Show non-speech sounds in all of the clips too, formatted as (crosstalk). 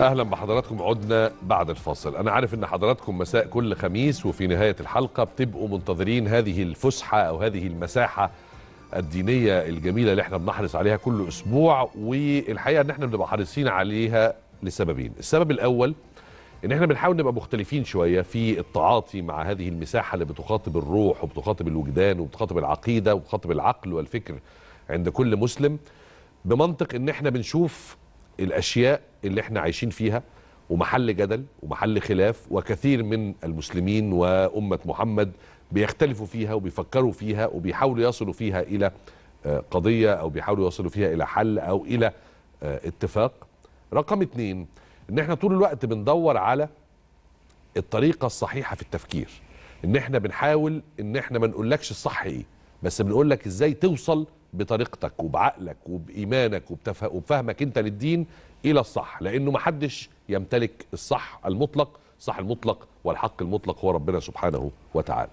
اهلا بحضراتكم عدنا بعد الفاصل انا عارف ان حضراتكم مساء كل خميس وفي نهايه الحلقه بتبقوا منتظرين هذه الفسحه او هذه المساحه الدينيه الجميله اللي احنا بنحرص عليها كل اسبوع والحقيقه ان احنا بنبقى حريصين عليها لسببين السبب الاول ان احنا بنحاول نبقى مختلفين شويه في التعاطي مع هذه المساحه اللي بتخاطب الروح وبتخاطب الوجدان وبتخاطب العقيده وبتخاطب العقل والفكر عند كل مسلم بمنطق ان احنا بنشوف الاشياء اللي احنا عايشين فيها ومحل جدل ومحل خلاف وكثير من المسلمين وامه محمد بيختلفوا فيها وبيفكروا فيها وبيحاولوا يصلوا فيها الى آه، قضيه او بيحاولوا يصلوا فيها الى حل او الى آه، اتفاق رقم اتنين ان احنا طول الوقت بندور على الطريقه الصحيحه في التفكير ان احنا بنحاول ان احنا ما نقولكش الصح ايه بس بنقول لك ازاي توصل بطريقتك وبعقلك وبإيمانك وبفهمك أنت للدين إلى الصح لأنه محدش يمتلك الصح المطلق الصح المطلق والحق المطلق هو ربنا سبحانه وتعالى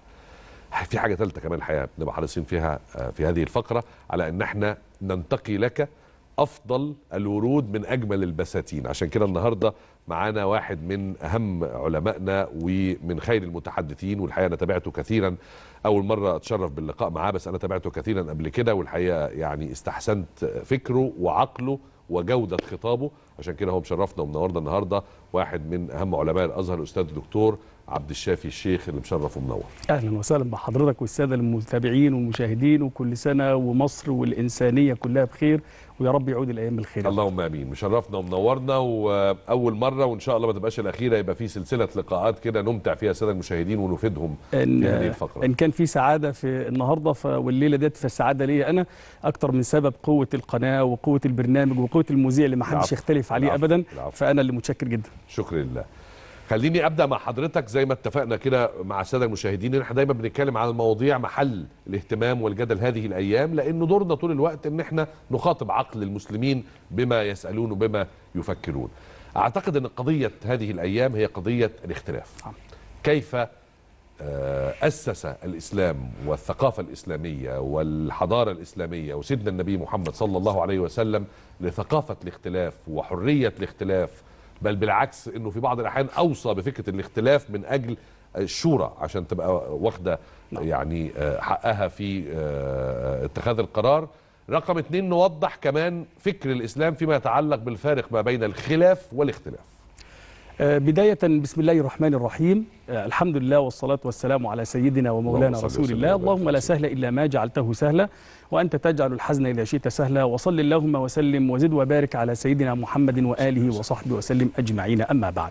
في حاجة ثالثة كمان الحقيقة بنبقى حريصين فيها في هذه الفقرة على أن احنا ننتقي لك أفضل الورود من أجمل البساتين عشان كده النهاردة معانا واحد من أهم علمائنا ومن خير المتحدثين والحقيقة أنا تابعته كثيرا أول مرة أتشرف باللقاء معاه بس أنا تابعته كثيرا قبل كده والحقيقة يعني استحسنت فكره وعقله وجودة خطابه عشان كده هو مشرفنا ومنورنا النهارده واحد من اهم علماء الازهر الاستاذ الدكتور عبد الشافي الشيخ اللي مشرف ومنور اهلا وسهلا بحضرتك والساده المتابعين والمشاهدين وكل سنه ومصر والانسانيه كلها بخير ويا رب يعود الايام بالخير اللهم امين مشرفنا ومنورنا واول مره وان شاء الله ما تبقاش الاخيره يبقى في سلسله لقاءات كده نمتع فيها الساده المشاهدين ونفيدهم إن في هذه الفقره ان كان في سعاده في النهارده والليله ديت فالسعاده ليا انا اكثر من سبب قوه القناه وقوه البرنامج وقوه المذيع اللي ما حدش نعم. يختلف خايف عليه العفو. ابدا العفو. فانا اللي متشكر جدا شكرا لله خليني ابدا مع حضرتك زي ما اتفقنا كده مع الساده المشاهدين ان احنا دايما بنتكلم على المواضيع محل الاهتمام والجدل هذه الايام لانه دورنا طول الوقت ان احنا نخاطب عقل المسلمين بما يسالون وبما يفكرون اعتقد ان قضيه هذه الايام هي قضيه الاختلاف نعم. كيف آه، أسس الإسلام والثقافة الإسلامية والحضارة الإسلامية وسيدنا النبي محمد صلى الله عليه وسلم لثقافة الاختلاف وحرية الاختلاف بل بالعكس أنه في بعض الأحيان أوصى بفكرة الاختلاف من أجل الشورى عشان تبقى واخدة نعم. يعني آه، حقها في آه، اتخاذ القرار رقم اثنين نوضح كمان فكر الإسلام فيما يتعلق بالفارق ما بين الخلاف والاختلاف آه، بداية بسم الله الرحمن الرحيم آه، الحمد لله والصلاة والسلام على سيدنا ومولانا رسول الله اللهم لا سهل إلا ما جعلته سهلا وأنت تجعل الحزن إذا شئت سهلا وصل اللهم وسلم وزد وبارك على سيدنا محمد وآله وصحبه وسلم أجمعين أما بعد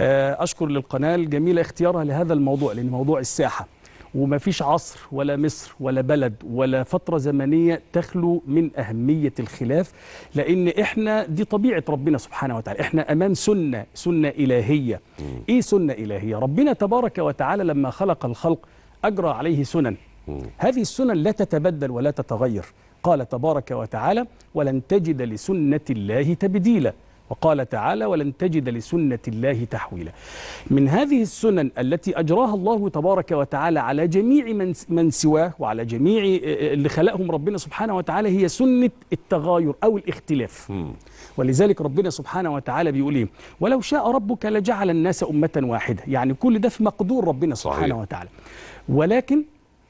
آه، أشكر للقناة الجميلة اختيارها لهذا الموضوع لأن موضوع الساحة وما فيش عصر ولا مصر ولا بلد ولا فترة زمنية تخلو من أهمية الخلاف لأن إحنا دي طبيعة ربنا سبحانه وتعالى إحنا أمام سنة سنة إلهية إيه سنة إلهية ربنا تبارك وتعالى لما خلق الخلق أجرى عليه سنن هذه السنن لا تتبدل ولا تتغير قال تبارك وتعالى ولن تجد لسنة الله تبديلا وقال تعالى ولن تجد لسنة الله تحويلا من هذه السنن التي أجراها الله تبارك وتعالى على جميع من, من سواه وعلى جميع آه، آه، اللي خلقهم ربنا سبحانه وتعالى هي سنة التغاير أو الاختلاف ولذلك ربنا سبحانه وتعالى بيقول إيه ولو شاء ربك لجعل الناس أمة واحدة يعني كل ده في مقدور ربنا سبحانه صحيح. وتعالى ولكن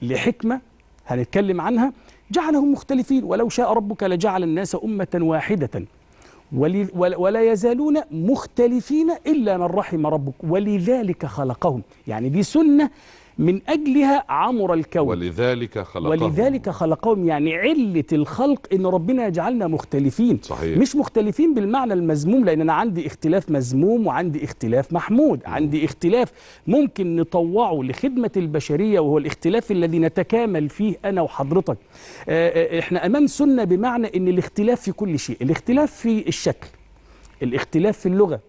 لحكمة هنتكلم عنها جعلهم مختلفين ولو شاء ربك لجعل الناس أمة واحدة ولا يزالون مختلفين إلا من رحم ربك ولذلك خلقهم يعني دي سنة من أجلها عمر الكون ولذلك خلقهم ولذلك خلقهم يعني علة الخلق إن ربنا يجعلنا مختلفين صحيح. مش مختلفين بالمعنى المذموم لأن أنا عندي اختلاف مذموم وعندي اختلاف محمود م. عندي اختلاف ممكن نطوعه لخدمة البشرية وهو الاختلاف الذي نتكامل فيه أنا وحضرتك آه، آه، إحنا أمام سنة بمعنى إن الاختلاف في كل شيء الاختلاف في الشكل الاختلاف في اللغة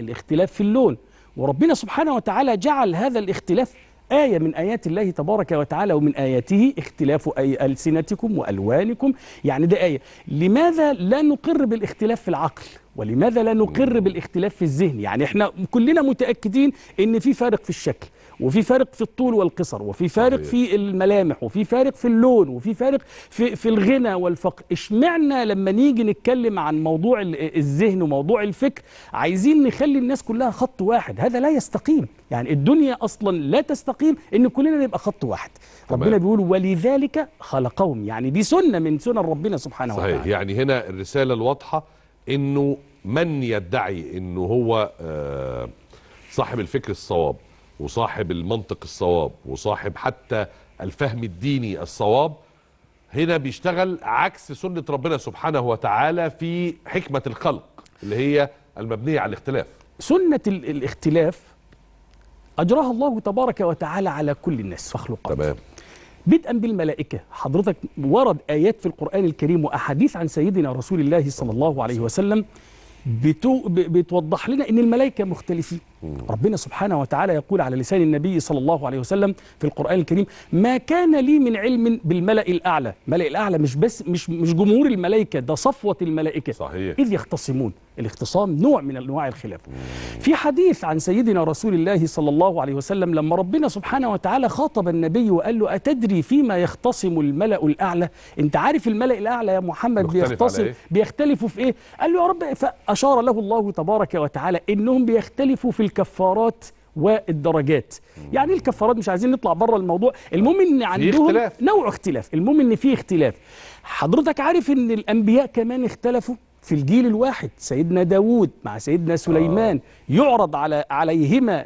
الاختلاف في اللون وربنا سبحانه وتعالى جعل هذا الاختلاف آية من آيات الله تبارك وتعالى ومن آياته اختلاف أي ألسنتكم وألوانكم يعني ده آية لماذا لا نقر بالاختلاف في العقل ولماذا لا نقر بالاختلاف في الذهن يعني احنا كلنا متأكدين ان في فارق في الشكل وفي فارق في الطول والقصر وفي فارق في الملامح وفي فارق في اللون وفي فارق في, في الغنى والفقر اشمعنا لما نيجي نتكلم عن موضوع الذهن وموضوع الفكر عايزين نخلي الناس كلها خط واحد هذا لا يستقيم يعني الدنيا اصلا لا تستقيم ان كلنا نبقى خط واحد طبعا. ربنا بيقول ولذلك خلقهم يعني دي سنه من سنن ربنا سبحانه صحيح. وتعالى يعني هنا الرساله الواضحه انه من يدعي انه هو آه، صاحب الفكر الصواب وصاحب المنطق الصواب وصاحب حتى الفهم الديني الصواب هنا بيشتغل عكس سنة ربنا سبحانه وتعالى في حكمة الخلق اللي هي المبنية على الاختلاف سنة الاختلاف أجراها الله تبارك وتعالى على كل الناس فخلقات تمام بدءا بالملائكة حضرتك ورد آيات في القرآن الكريم وأحاديث عن سيدنا رسول الله صلى الله عليه وسلم بتو... بتوضح لنا أن الملائكة مختلفين ربنا سبحانه وتعالى يقول على لسان النبي صلى الله عليه وسلم في القرآن الكريم ما كان لي من علم بالملأ الأعلى ملأ الأعلى مش بس مش مش جمهور الملائكة ده صفوة الملائكة صحيح إذ يختصمون الاختصام نوع من أنواع الخلاف مم. في حديث عن سيدنا رسول الله صلى الله عليه وسلم لما ربنا سبحانه وتعالى خاطب النبي وقال له أتدري فيما يختصم الملأ الأعلى أنت عارف الملأ الأعلى يا محمد بيختصم إيه؟ بيختلفوا في إيه قال له يا رب فأشار له الله تبارك وتعالى إنهم بيختلفوا في الكفارات والدرجات يعني الكفارات مش عايزين نطلع بره الموضوع المهم ان عندهم اختلاف. نوع اختلاف المهم ان في اختلاف حضرتك عارف ان الانبياء كمان اختلفوا في الجيل الواحد سيدنا داود مع سيدنا سليمان آه. يعرض على عليهما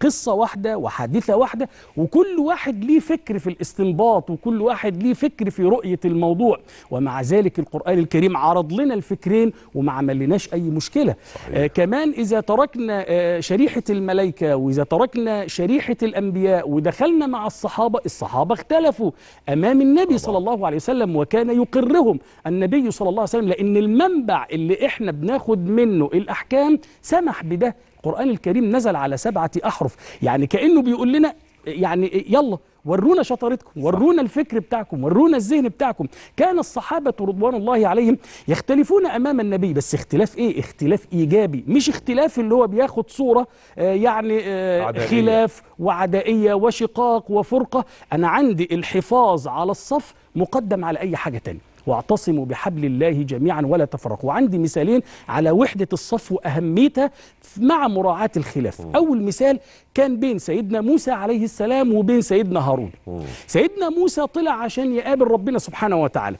قصة واحدة وحادثة واحدة وكل واحد ليه فكر في الاستنباط وكل واحد ليه فكر في رؤية الموضوع ومع ذلك القرآن الكريم عرض لنا الفكرين وما عملناش أي مشكلة صحيح. آه كمان إذا تركنا آه شريحة الملائكة وإذا تركنا شريحة الأنبياء ودخلنا مع الصحابة الصحابة اختلفوا أمام النبي صلى الله عليه وسلم وكان يقرهم النبي صلى الله عليه وسلم لأن المنبع اللي احنا بناخد منه الاحكام سمح بده القران الكريم نزل على سبعه احرف يعني كانه بيقول لنا يعني يلا ورونا شطارتكم ورونا الفكر بتاعكم ورونا الذهن بتاعكم كان الصحابة رضوان الله عليهم يختلفون أمام النبي بس اختلاف إيه اختلاف إيجابي مش اختلاف اللي هو بياخد صورة آه يعني آه خلاف وعدائية وشقاق وفرقة أنا عندي الحفاظ على الصف مقدم على أي حاجة تانية واعتصموا بحبل الله جميعا ولا تفرقوا وعندي مثالين على وحدة الصف وأهميتها مع مراعاة الخلاف م. أول مثال كان بين سيدنا موسى عليه السلام وبين سيدنا هارون م. سيدنا موسى طلع عشان يقابل ربنا سبحانه وتعالى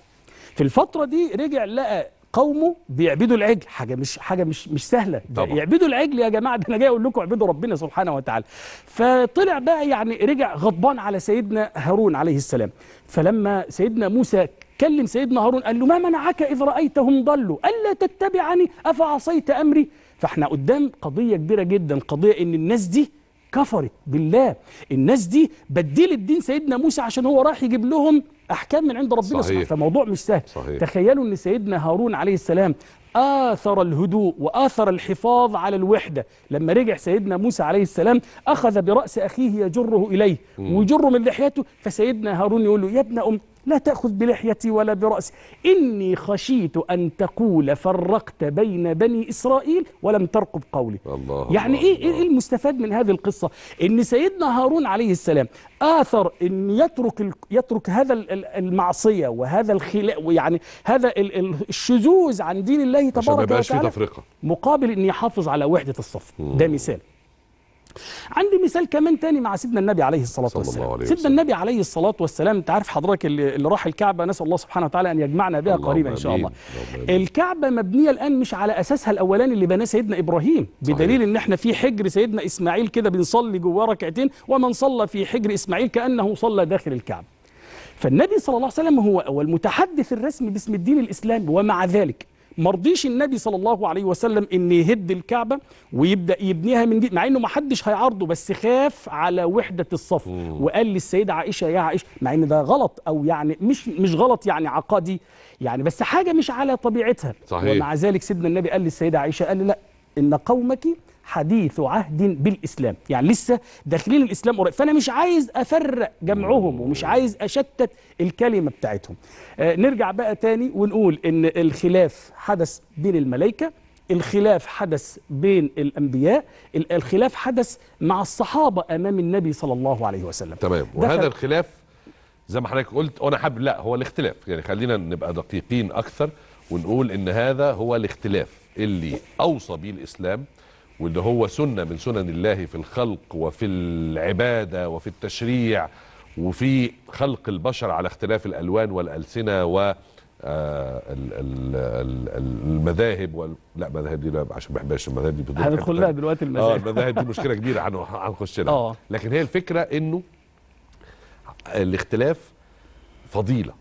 في الفترة دي رجع لقى قومه بيعبدوا العجل حاجه مش حاجه مش مش سهله طبعا. يعبدوا العجل يا جماعه ده انا جاي اقول لكم اعبدوا ربنا سبحانه وتعالى فطلع بقى يعني رجع غضبان على سيدنا هارون عليه السلام فلما سيدنا موسى كلم سيدنا هارون قال له ما منعك إذ رأيتهم ضلوا ألا تتبعني أفعصيت أمري فاحنا قدام قضية كبيرة جدا قضية إن الناس دي كفرت بالله الناس دي بدلت دين سيدنا موسى عشان هو راح يجيب لهم احكام من عند ربنا صحيح فموضوع مش سهل صحيح. تخيلوا ان سيدنا هارون عليه السلام اثر الهدوء واثر الحفاظ على الوحده لما رجع سيدنا موسى عليه السلام اخذ براس اخيه يجره اليه ويجره من لحيته فسيدنا هارون يقول له يا ابن ام لا تأخذ بلحيتي ولا برأسي إني خشيت أن تقول فرقت بين بني إسرائيل ولم ترقب قولي الله يعني الله إيه, إيه، الله. إيه المستفاد من هذه القصة إن سيدنا هارون عليه السلام آثر أن يترك, يترك هذا المعصية وهذا الخلاء يعني هذا الشذوذ عن دين الله تبارك وتعالى مقابل أن يحافظ على وحدة الصف ده مثال عندي مثال كمان تاني مع سيدنا النبي عليه الصلاة والسلام الله عليه سيدنا النبي عليه الصلاة والسلام انت عارف حضرتك اللي اللي راح الكعبة نسأل الله سبحانه وتعالى أن يجمعنا بها قريبا إن شاء الله الكعبة مبنية الآن مش على أساسها الأولاني اللي بناه سيدنا إبراهيم بدليل صحيح. إن احنا في حجر سيدنا إسماعيل كده بنصلي جواه ركعتين ومن صلى في حجر إسماعيل كأنه صلى داخل الكعبة فالنبي صلى الله عليه وسلم هو, هو المتحدث الرسمي باسم الدين الإسلامي ومع ذلك مرضيش النبي صلى الله عليه وسلم ان يهد الكعبه ويبدا يبنيها من جديد مع انه ما حدش هيعارضه بس خاف على وحده الصف وقال للسيده عائشه يا عائشه مع ان ده غلط او يعني مش مش غلط يعني عقدي يعني بس حاجه مش على طبيعتها صحيح. ومع ذلك سيدنا النبي قال للسيده عائشه قال لا ان قومك حديث عهد بالإسلام يعني لسه داخلين الإسلام قريب فأنا مش عايز أفرق جمعهم ومش عايز أشتت الكلمة بتاعتهم آه نرجع بقى تاني ونقول إن الخلاف حدث بين الملائكة الخلاف حدث بين الأنبياء الخلاف حدث مع الصحابة أمام النبي صلى الله عليه وسلم تمام وهذا الخلاف زي ما حضرتك قلت أنا حابب لا هو الاختلاف يعني خلينا نبقى دقيقين أكثر ونقول إن هذا هو الاختلاف اللي أوصى به الإسلام واللي هو سنه من سنن الله في الخلق وفي العباده وفي التشريع وفي خلق البشر على اختلاف الالوان والالسنه و آه، المذاهب وال... لا مذاهب دي لا عشان ما بحبهاش المذاهب دي هندخل لها دلوقتي آه، المذاهب اه المذاهب دي مشكله كبيره هنخش لها آه. لكن هي الفكره انه الاختلاف فضيله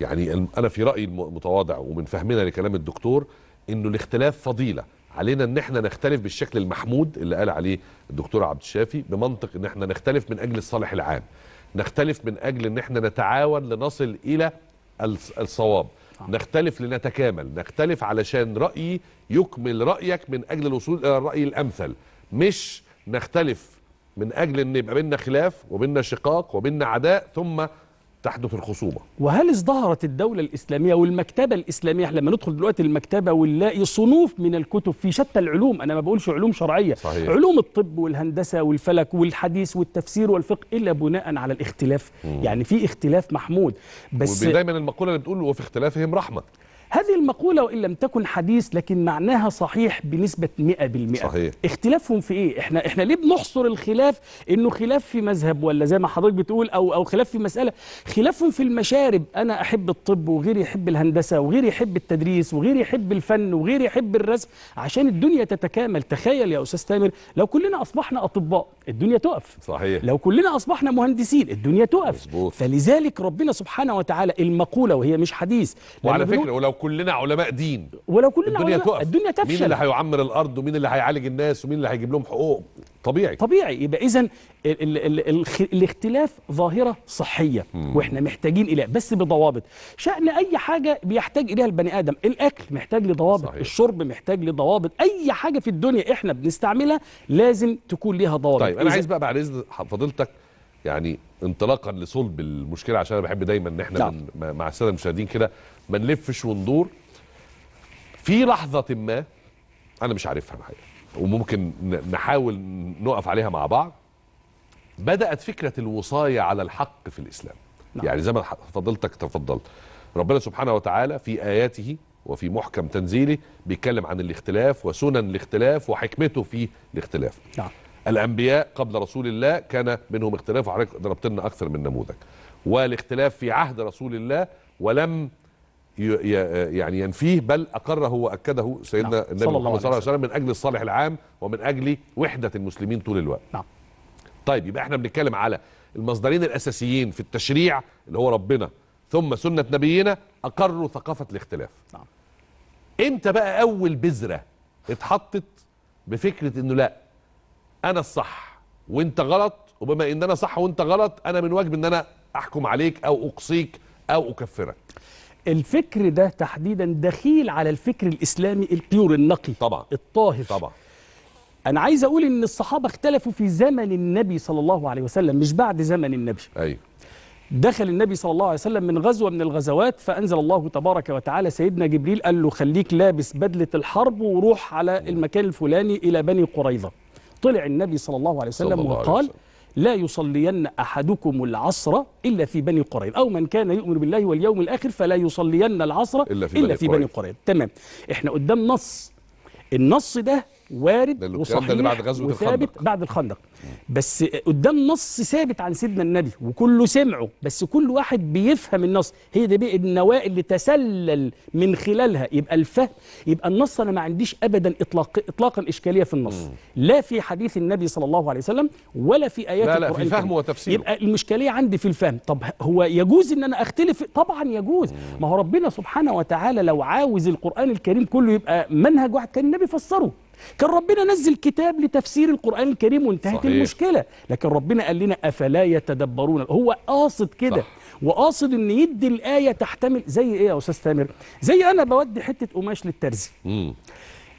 يعني انا في رايي المتواضع ومن فهمنا لكلام الدكتور انه الاختلاف فضيله علينا ان احنا نختلف بالشكل المحمود اللي قال عليه الدكتور عبد الشافي بمنطق ان احنا نختلف من اجل الصالح العام نختلف من اجل ان احنا نتعاون لنصل الى الصواب نختلف لنتكامل نختلف علشان رايي يكمل رايك من اجل الوصول الى الراي الامثل مش نختلف من اجل ان يبقى بينا خلاف وبيننا شقاق وبيننا عداء ثم تحدث الخصومه وهل ازدهرت الدوله الاسلاميه والمكتبه الاسلاميه احنا لما ندخل دلوقتي المكتبه ونلاقي صنوف من الكتب في شتى العلوم انا ما بقولش علوم شرعيه صحيح. علوم الطب والهندسه والفلك والحديث والتفسير والفقه الا بناء على الاختلاف مم. يعني في اختلاف محمود بس دايما المقوله اللي بتقول وفي اختلافهم رحمه هذه المقولة وإن لم تكن حديث لكن معناها صحيح بنسبة 100% صحيح اختلافهم في إيه؟ إحنا إحنا ليه بنحصر الخلاف إنه خلاف في مذهب ولا زي ما حضرتك بتقول أو أو خلاف في مسألة خلافهم في المشارب أنا أحب الطب وغيري يحب الهندسة وغيري يحب التدريس وغيري يحب الفن وغيري يحب الرسم عشان الدنيا تتكامل تخيل يا أستاذ تامر لو كلنا أصبحنا أطباء الدنيا تقف صحيح لو كلنا أصبحنا مهندسين الدنيا تقف مزبوط. فلذلك ربنا سبحانه وتعالى المقولة وهي مش حديث وعلى فكرة ولو كلنا علماء دين ولو كلنا الدنيا علماء تقف الدنيا تفشل مين اللي هيعمر الارض ومين اللي هيعالج الناس ومين اللي هيجيب لهم حقوق طبيعي طبيعي يبقى اذا الاختلاف ظاهره صحيه مم. واحنا محتاجين اليها بس بضوابط شان اي حاجه بيحتاج اليها البني ادم الاكل محتاج لضوابط صحيح. الشرب محتاج لضوابط اي حاجه في الدنيا احنا بنستعملها لازم تكون ليها ضوابط طيب انا عايز بقى بعد اذن فضيلتك يعني انطلاقا لصلب المشكله عشان انا بحب دايما ان احنا من نعم. مع الساده المشاهدين كده ما نلفش وندور في لحظة ما أنا مش عارفها الحقيقة وممكن نحاول نقف عليها مع بعض بدأت فكرة الوصاية على الحق في الإسلام نعم. يعني زي ما فضلتك تفضلت ربنا سبحانه وتعالى في آياته وفي محكم تنزيله بيتكلم عن الاختلاف وسنن الاختلاف وحكمته في الاختلاف نعم. الأنبياء قبل رسول الله كان منهم اختلاف وحضرتك ضربت لنا أكثر من نموذج والاختلاف في عهد رسول الله ولم يعني ينفيه بل اقره واكده سيدنا نعم. النبي محمد صلى الله عليه وسلم من اجل الصالح العام ومن اجل وحده المسلمين طول الوقت. نعم. طيب يبقى احنا بنتكلم على المصدرين الاساسيين في التشريع اللي هو ربنا ثم سنه نبينا اقروا ثقافه الاختلاف. نعم. امتى بقى اول بذره اتحطت بفكره انه لا انا الصح وانت غلط وبما ان انا صح وانت غلط انا من واجب ان انا احكم عليك او اقصيك او اكفرك. الفكر ده تحديدا دخيل على الفكر الاسلامي الطيور النقي طبعا الطاهر طبعا انا عايز اقول ان الصحابه اختلفوا في زمن النبي صلى الله عليه وسلم مش بعد زمن النبي ايوه دخل النبي صلى الله عليه وسلم من غزوة من الغزوات فأنزل الله تبارك وتعالى سيدنا جبريل قال له خليك لابس بدلة الحرب وروح على المكان الفلاني إلى بني قريظة طلع النبي صلى الله عليه وسلم الله وقال عليه وسلم. لا يصلين أحدكم العصر إلا في بني قريظ أو من كان يؤمن بالله واليوم الآخر فلا يصلين العصر إلا في, إلا بني, في بني قريظ تمام إحنا قدام نص النص ده وارد وصحيح اللي بعد غزوه وثابت الخندق. بعد الخندق بس قدام نص ثابت عن سيدنا النبي وكله سمعه بس كل واحد بيفهم النص هي دي بقى النواة اللي تسلل من خلالها يبقى الفهم يبقى النص انا ما عنديش ابدا اطلاق اطلاقا اشكاليه في النص مم. لا في حديث النبي صلى الله عليه وسلم ولا في ايات لا لا في فهمه وتفسيره يبقى المشكليه عندي في الفهم طب هو يجوز ان انا اختلف طبعا يجوز مم. ما هو ربنا سبحانه وتعالى لو عاوز القران الكريم كله يبقى منهج واحد كان النبي فسره كان ربنا نزل كتاب لتفسير القرآن الكريم وانتهت صحيح. المشكلة لكن ربنا قال لنا أفلا يتدبرون هو قاصد كده وقاصد ان يدي الآية تحتمل زي ايه يا أستاذ تامر زي أنا بودي حتة قماش للترزي مم.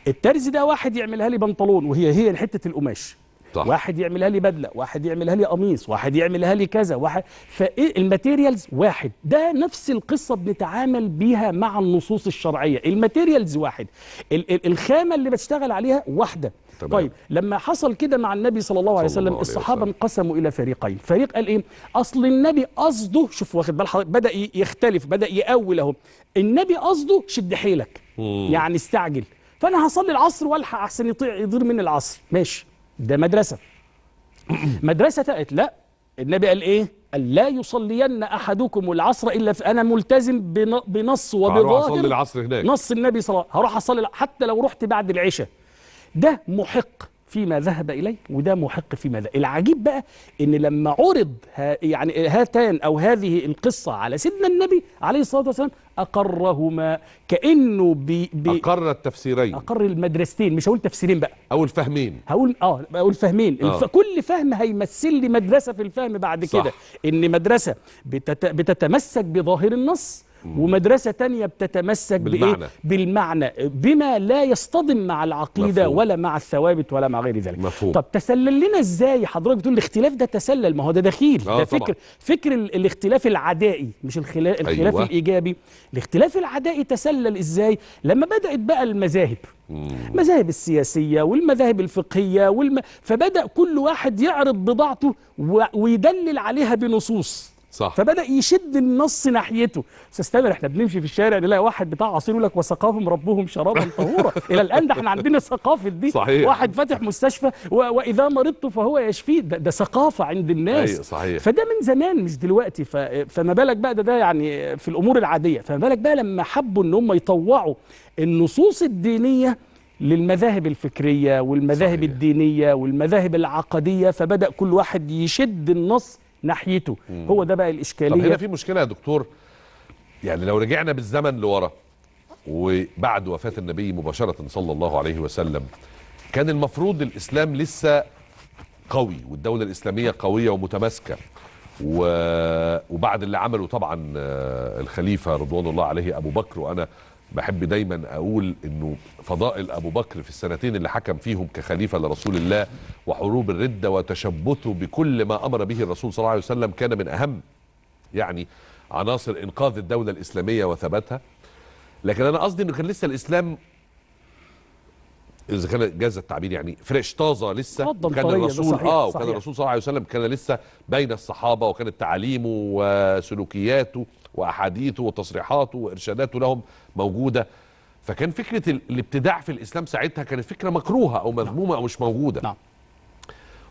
الترزي ده واحد يعملها لي بنطلون وهي هي حتة القماش صح. واحد يعملها لي بدله واحد يعملها لي قميص واحد يعملها لي كذا واحد فالماتيريالز واحد ده نفس القصه بنتعامل بيها مع النصوص الشرعيه الماتيريالز واحد ال ال الخامه اللي بتشتغل عليها واحده تمام. طيب لما حصل كده مع النبي صلى الله عليه وسلم الله عليه الصحابه انقسموا الى فريقين فريق قال ايه اصل النبي قصده شوف واخد بال حضرتك بدا يختلف بدا يقول اهو النبي قصده شد حيلك مم. يعني استعجل فانا هصلي العصر والحق احسن يطير يضير من العصر ماشي ده مدرسة مدرسة قالت لا النبي قال ايه قال لا يصلين احدكم العصر الا في انا ملتزم بنص وبظاهر هروح اصلي العصر هناك نص النبي صلى الله عليه وسلم هروح اصلي حتى لو رحت بعد العشاء ده محق فيما ذهب إليه وده محق فيما ذهب العجيب بقى إن لما عرض ها يعني هاتان أو هذه القصة على سيدنا النبي عليه الصلاة والسلام أقرهما كأنه بي بي أقر التفسيرين أقر المدرستين مش هقول تفسيرين بقى أو الفهمين هقول آه أقول فهمين آه. الف... كل فهم هيمثل لي مدرسة في الفهم بعد كده إن مدرسة بتت... بتتمسك بظاهر النص ومدرسة تانية بتتمسك بالمعنى. بإيه؟ بالمعنى بما لا يصطدم مع العقيدة مفهوم. ولا مع الثوابت ولا مع غير ذلك مفهوم. طب تسلل لنا إزاي حضرتك بتقول الاختلاف ده تسلل ما هو ده دخيل آه، ده فكر فكر الاختلاف العدائي مش أيوة. الخلاف, أيوة. الإيجابي الاختلاف العدائي تسلل إزاي لما بدأت بقى المذاهب المذاهب السياسية والمذاهب الفقهية والم... فبدأ كل واحد يعرض بضاعته و... ويدلل عليها بنصوص صح فبدا يشد النص ناحيته استاذ احنا بنمشي في الشارع نلاقي واحد بتاع عصير يقول لك وسقاهم ربهم شرابا طهورا (laughs) الى الان ده احنا عندنا ثقافه دي صحيح. واحد فاتح مستشفى و... واذا مرضت فهو يشفيه ده, ده ثقافه عند الناس أيوة صحيح. فده من زمان مش دلوقتي ف... فما بالك بقى ده, ده يعني في الامور العاديه فما بالك بقى لما حبوا ان هم يطوعوا النصوص الدينيه للمذاهب الفكرية والمذاهب صحيح. الدينية والمذاهب العقدية فبدأ كل واحد يشد النص ناحيته مم. هو ده بقى الاشكاليه طب هنا في مشكله يا دكتور يعني لو رجعنا بالزمن لورا وبعد وفاه النبي مباشره صلى الله عليه وسلم كان المفروض الاسلام لسه قوي والدوله الاسلاميه قويه ومتماسكه و... وبعد اللي عمله طبعا آه، الخليفه رضوان الله عليه ابو بكر وانا بحب دايما اقول انه فضائل ابو بكر في السنتين اللي حكم فيهم كخليفه لرسول الله وحروب الرده وتشبثه بكل ما امر به الرسول صلى الله عليه وسلم كان من اهم يعني عناصر انقاذ الدوله الاسلاميه وثباتها لكن انا قصدي انه كان لسه الاسلام اذا كان جاز التعبير يعني فريش طازه لسه كان الرسول صحيح اه وكان الرسول صلى الله عليه وسلم كان لسه بين الصحابه وكانت تعاليمه وسلوكياته واحاديثه وتصريحاته وارشاداته لهم موجوده فكان فكره الابتداع في الاسلام ساعتها كانت فكره مكروهه او مذمومه او مش موجوده نعم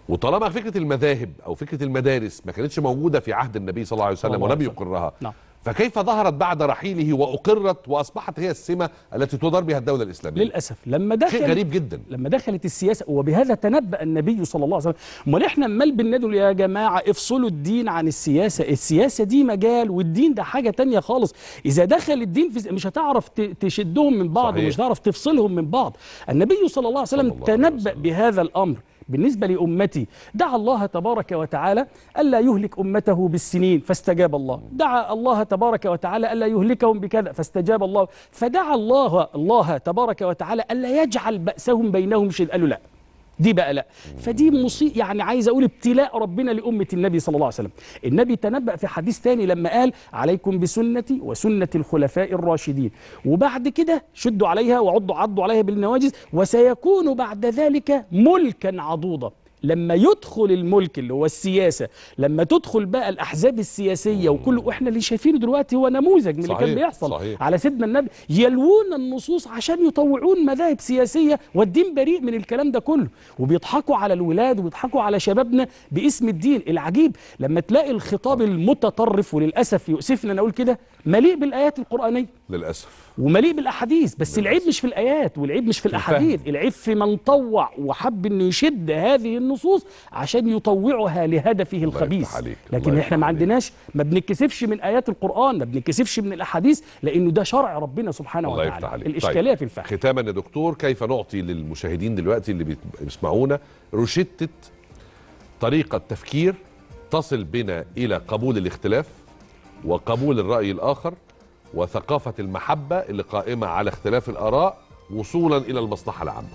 وطالما فكره المذاهب او فكره المدارس ما كانتش موجوده في عهد النبي صلى الله عليه وسلم ولم يقرها نعم فكيف ظهرت بعد رحيله واقرت واصبحت هي السمه التي تدار بها الدوله الاسلاميه للاسف لما دخل شيء غريب جدا لما دخلت السياسه وبهذا تنبأ النبي صلى الله عليه وسلم امال احنا امال بندعو يا جماعه افصلوا الدين عن السياسه السياسه دي مجال والدين ده حاجه تانية خالص اذا دخل الدين في مش هتعرف تشدهم من بعض صحيح. ومش هتعرف تفصلهم من بعض النبي صلى الله عليه وسلم الله تنبأ عليه وسلم. بهذا الامر بالنسبة لأمتي دعا الله تبارك وتعالى ألا يهلك أمته بالسنين فاستجاب الله دعا الله تبارك وتعالى ألا يهلكهم بكذا فاستجاب الله فدعا الله الله تبارك وتعالى ألا يجعل بأسهم بينهم شيء قالوا لا دي بقى لا فدي مصيب يعني عايز اقول ابتلاء ربنا لامه النبي صلى الله عليه وسلم النبي تنبأ في حديث ثاني لما قال عليكم بسنتي وسنه الخلفاء الراشدين وبعد كده شدوا عليها وعضوا عضوا عليها بالنواجذ وسيكون بعد ذلك ملكا عضوضا لما يدخل الملك اللي هو السياسه لما تدخل بقى الاحزاب السياسيه وكل واحنا اللي شايفينه دلوقتي هو نموذج من اللي كان بيحصل صحيح. على سيدنا النبي يلوون النصوص عشان يطوعون مذاهب سياسيه والدين بريء من الكلام ده كله وبيضحكوا على الولاد وبيضحكوا على شبابنا باسم الدين العجيب لما تلاقي الخطاب آه. المتطرف وللاسف يؤسفنا انا اقول كده مليء بالايات القرانيه للاسف ومليء بالاحاديث بس للأسف. العيب مش في الايات والعيب مش في الاحاديث العيب في من طوع وحب انه يشد هذه النصوص عشان يطوعها لهدفه الخبيث لكن احنا ما عندناش ما بنتكسفش من ايات القران ما بنتكسفش من الاحاديث لانه ده شرع ربنا سبحانه وتعالى عليك. طيب، الاشكاليه طيب. في الفهم ختاما يا دكتور كيف نعطي للمشاهدين دلوقتي اللي بيسمعونا روشته طريقه تفكير تصل بنا الى قبول الاختلاف وقبول الراي الاخر وثقافه المحبه اللي قائمه على اختلاف الاراء وصولا الى المصلحه العامه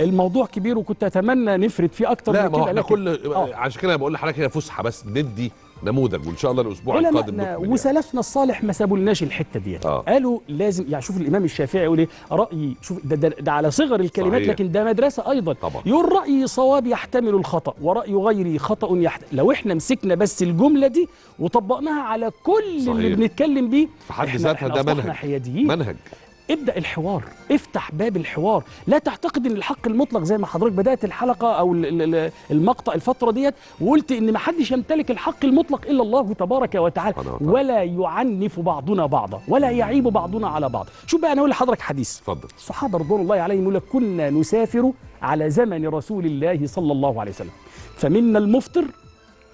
الموضوع كبير وكنت اتمنى نفرد فيه اكتر لا من كده احنا كل آه. عشان كده بقول لحضرتك هي فسحه بس ندي نموذج وان شاء الله الاسبوع القادم وسلفنا الصالح ما سابولناش الحته ديت آه. قالوا لازم يعني شوف الامام الشافعي يقول ايه رايي شوف ده, ده, ده على صغر الكلمات صحيح. لكن ده مدرسه ايضا طبعا. يقول رايي صواب يحتمل الخطا وراي غيري خطا يحتمل لو احنا مسكنا بس الجمله دي وطبقناها على كل صحيح. اللي بنتكلم بيه في حد ذاتها ده منهج حياديين. منهج ابدأ الحوار افتح باب الحوار لا تعتقد ان الحق المطلق زي ما حضرتك بدأت الحلقة أو المقطع الفترة ديت وقلت ان ما حدش يمتلك الحق المطلق إلا الله تبارك وتعالى ولا يعنف بعضنا بعضا ولا يعيب بعضنا على بعض شوف بقى أنا أقول لحضرتك حديث اتفضل الصحابة رضوان الله عليهم يقول لك كنا نسافر على زمن رسول الله صلى الله عليه وسلم فمنا المفطر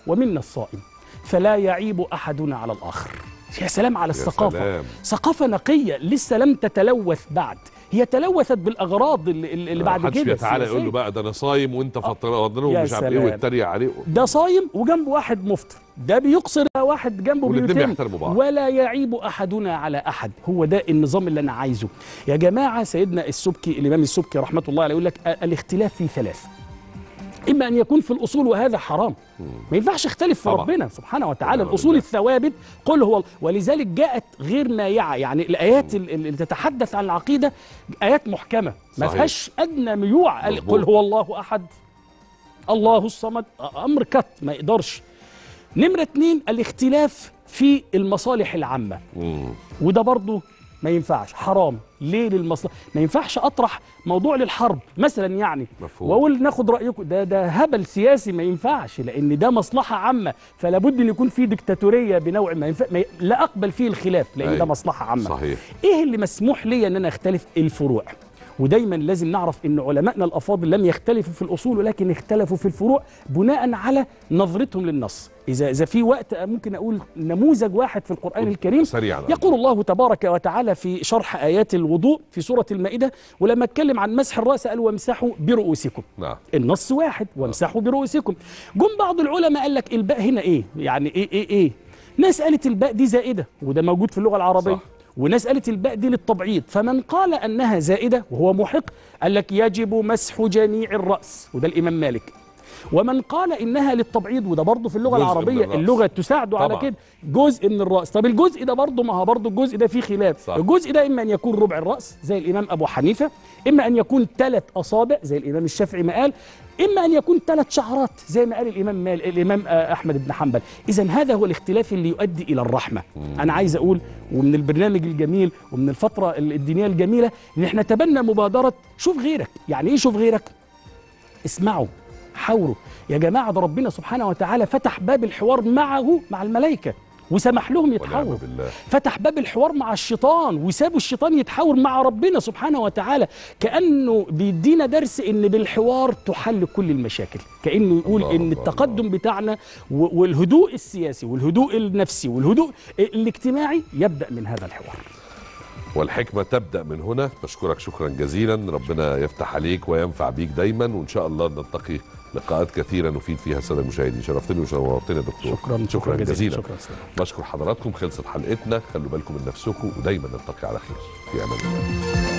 ومنا الصائم فلا يعيب أحدنا على الآخر يا سلام على الثقافة سلام. ثقافة نقية لسه لم تتلوث بعد هي تلوثت بالاغراض اللي, اللي بعد كده حدش تعالى يقول له بقى ده انا صايم وانت آه. فطران ومش عارف ايه ويتريق عليه ده صايم وجنبه واحد مفطر ده بيقصر واحد جنبه بيتم ولا يعيب احدنا على احد هو ده النظام اللي انا عايزه يا جماعه سيدنا السبكي الامام السبكي رحمه الله عليه يقول لك الاختلاف في ثلاث إما أن يكون في الأصول وهذا حرام ما ينفعش اختلف في ربنا سبحانه وتعالى نعم، الأصول الثوابت قل هو ولذلك جاءت غير نايعة يعني الآيات اللي تتحدث عن العقيدة آيات محكمة ما فيهاش أدنى ميوع قل هو الله أحد الله الصمد أمر كت ما يقدرش نمرة اتنين الاختلاف في المصالح العامة وده برضه ما ينفعش حرام ليه للمصلحه ما ينفعش اطرح موضوع للحرب مثلا يعني واقول ناخد رايكم ده ده هبل سياسي ما ينفعش لان ده مصلحه عامه فلا بد ان يكون في دكتاتوريه بنوع ما, ينفع... ما ي... لا اقبل فيه الخلاف لان ده أيوه. مصلحه عامه صحيح. ايه اللي مسموح لي ان انا اختلف الفروع ودايما لازم نعرف ان علمائنا الافاضل لم يختلفوا في الاصول ولكن اختلفوا في الفروع بناء على نظرتهم للنص اذا اذا في وقت ممكن اقول نموذج واحد في القران الكريم سريعا يقول الله تبارك وتعالى في شرح ايات الوضوء في سوره المائده ولما اتكلم عن مسح الراس قال وامسحوا برؤوسكم نعم. النص واحد وامسحوا برؤوسكم جم بعض العلماء قال لك الباء هنا ايه يعني ايه ايه ايه ناس قالت الباء دي زائده وده موجود في اللغه العربيه صح. وناس الباء دي للتبعيض فمن قال أنها زائدة وهو محق قال لك يجب مسح جميع الرأس وده الإمام مالك ومن قال انها للتبعيض وده برضه في اللغه العربيه اللغه تساعده طبعا. على كده جزء من الراس طب الجزء ده برضه ما هو برضه الجزء ده فيه خلاف صح. الجزء ده اما ان يكون ربع الراس زي الامام ابو حنيفه اما ان يكون ثلاث اصابع زي الامام الشافعي ما قال اما ان يكون ثلاث شعرات زي ما قال الامام مال الامام آه، احمد بن حنبل اذا هذا هو الاختلاف اللي يؤدي الى الرحمه مم. انا عايز اقول ومن البرنامج الجميل ومن الفتره الدينيه الجميله ان احنا تبنى مبادره شوف غيرك يعني ايه شوف غيرك اسمعه حوره يا جماعة ده ربنا سبحانه وتعالى فتح باب الحوار معه مع الملائكة وسمح لهم يتحاوروا فتح باب الحوار مع الشيطان وسابوا الشيطان يتحاور مع ربنا سبحانه وتعالى كانه بيدينا درس ان بالحوار تحل كل المشاكل كانه يقول ان الله التقدم الله. بتاعنا والهدوء السياسي والهدوء النفسي والهدوء الاجتماعي يبدا من هذا الحوار والحكمة تبدأ من هنا بشكرك شكرا جزيلا ربنا يفتح عليك وينفع بيك دايما وإن شاء الله نلتقي لقاءات كثيره نفيد فيها الساده المشاهدين شرفتني وشرفتني يا دكتور شكرا شكرا, شكرا جزيلا شكرا بشكر حضراتكم خلصت حلقتنا خلوا بالكم من نفسكم ودايما نلتقي على خير في امان الله